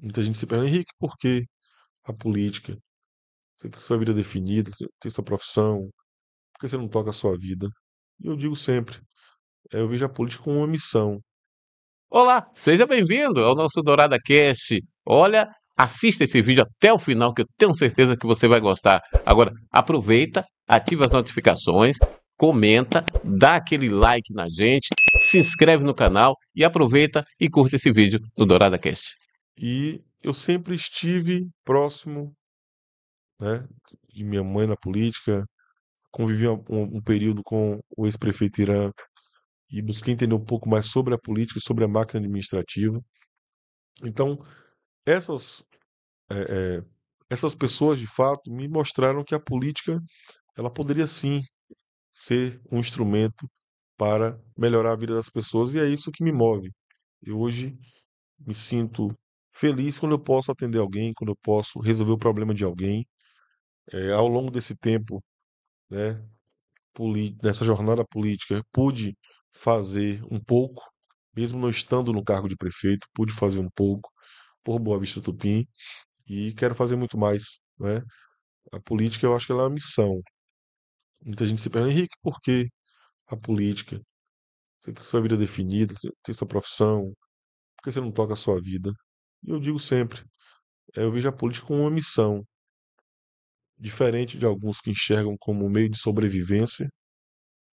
Muita gente se pergunta, Henrique, por que a política? Você tem sua vida definida, tem sua profissão, por que você não toca a sua vida? E eu digo sempre, eh, eu vejo a política como uma missão. Olá, seja bem-vindo ao nosso Dourada Cast. Olha, assista esse vídeo até o final, que eu tenho certeza que você vai gostar. Agora, aproveita, ativa as notificações, comenta, dá aquele like na gente, se inscreve no canal e aproveita e curta esse vídeo do Dourada Cast. E eu sempre estive próximo né, de minha mãe na política, convivi um, um período com o ex-prefeito Irã e busquei entender um pouco mais sobre a política, sobre a máquina administrativa. Então, essas, é, é, essas pessoas, de fato, me mostraram que a política ela poderia sim ser um instrumento para melhorar a vida das pessoas e é isso que me move. Eu hoje me sinto feliz quando eu posso atender alguém, quando eu posso resolver o problema de alguém. É, ao longo desse tempo, né, nessa jornada política, pude fazer um pouco, mesmo não estando no cargo de prefeito, pude fazer um pouco por Boa Vista Tupim e quero fazer muito mais, né? A política eu acho que ela é uma missão. Muita gente se pergunta, Henrique, por que a política? Você tem sua vida definida, tem sua profissão, por que você não toca a sua vida? E eu digo sempre, eh, eu vejo a política como uma missão. Diferente de alguns que enxergam como meio de sobrevivência,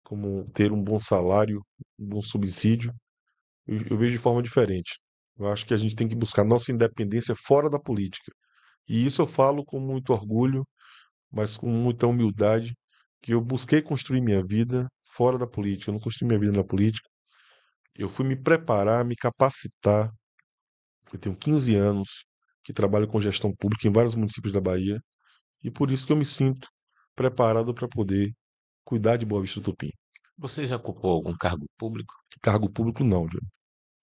como ter um bom salário, um bom subsídio, eu, eu vejo de forma diferente. Eu acho que a gente tem que buscar nossa independência fora da política. E isso eu falo com muito orgulho, mas com muita humildade, que eu busquei construir minha vida fora da política. Eu não construí minha vida na política. Eu fui me preparar, me capacitar eu tenho 15 anos que trabalho com gestão pública em vários municípios da Bahia e por isso que eu me sinto preparado para poder cuidar de Boa Vista do Tupim. Você já ocupou algum cargo público? Cargo público não, Diego.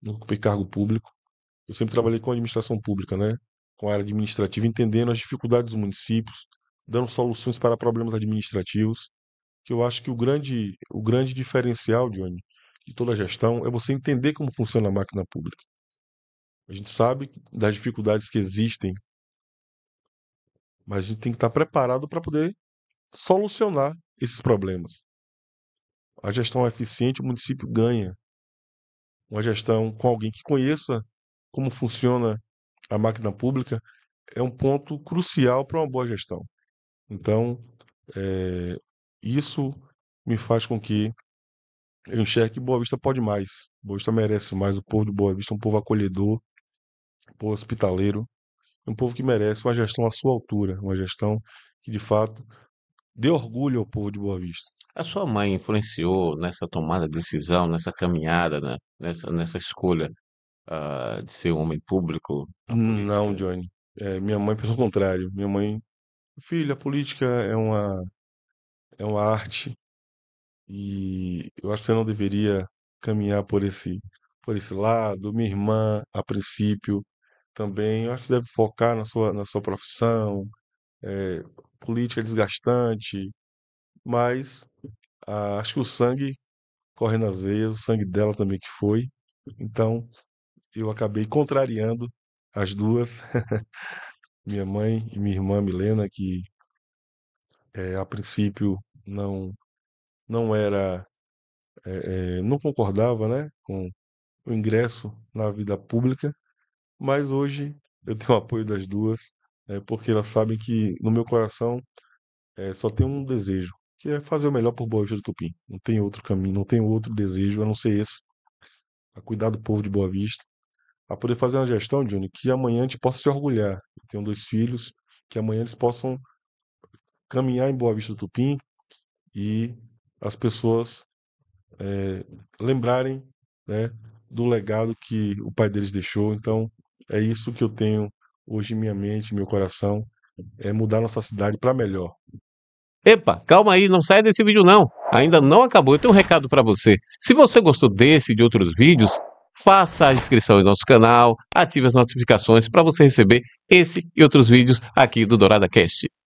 Nunca ocupei cargo público. Eu sempre trabalhei com administração pública, né? Com a área administrativa, entendendo as dificuldades dos municípios, dando soluções para problemas administrativos. Que eu acho que o grande, o grande diferencial, Johnny, de toda a gestão é você entender como funciona a máquina pública. A gente sabe das dificuldades que existem, mas a gente tem que estar preparado para poder solucionar esses problemas. A gestão é eficiente, o município ganha. Uma gestão com alguém que conheça como funciona a máquina pública é um ponto crucial para uma boa gestão. Então, é, isso me faz com que eu enxergue que Boa Vista pode mais. Boa Vista merece mais. O povo de Boa Vista é um povo acolhedor, povo hospitaleiro, um povo que merece uma gestão à sua altura, uma gestão que de fato dê orgulho ao povo de Boa Vista. A sua mãe influenciou nessa tomada de decisão, nessa caminhada, né? nessa, nessa escolha uh, de ser um homem público? Hum, não, Johnny. É, minha mãe pelo contrário. Minha mãe, filha, a política é uma, é uma arte e eu acho que você não deveria caminhar por esse, por esse lado. Minha irmã, a princípio, também. Eu acho que deve focar na sua, na sua profissão. É, política é desgastante, mas ah, acho que o sangue corre nas veias, o sangue dela também que foi. Então, eu acabei contrariando as duas, minha mãe e minha irmã Milena, que é, a princípio não não era é, não concordava, né, com o ingresso na vida pública, mas hoje eu tenho o apoio das duas, é, porque elas sabem que no meu coração é, só tem um desejo, que é fazer o melhor por Boa Vista do Tupim. Não tem outro caminho, não tem outro desejo a não ser esse, a cuidar do povo de Boa Vista, a poder fazer uma gestão, Johnny, que amanhã a gente possa se orgulhar. Eu tenho dois filhos, que amanhã eles possam caminhar em Boa Vista do Tupim e as pessoas é, lembrarem né, do legado que o pai deles deixou. Então, é isso que eu tenho hoje em minha mente, meu coração, é mudar nossa cidade para melhor. Epa, calma aí, não saia desse vídeo não. Ainda não acabou, eu tenho um recado para você. Se você gostou desse e de outros vídeos, faça a inscrição em nosso canal, ative as notificações para você receber esse e outros vídeos aqui do Dourada Cast.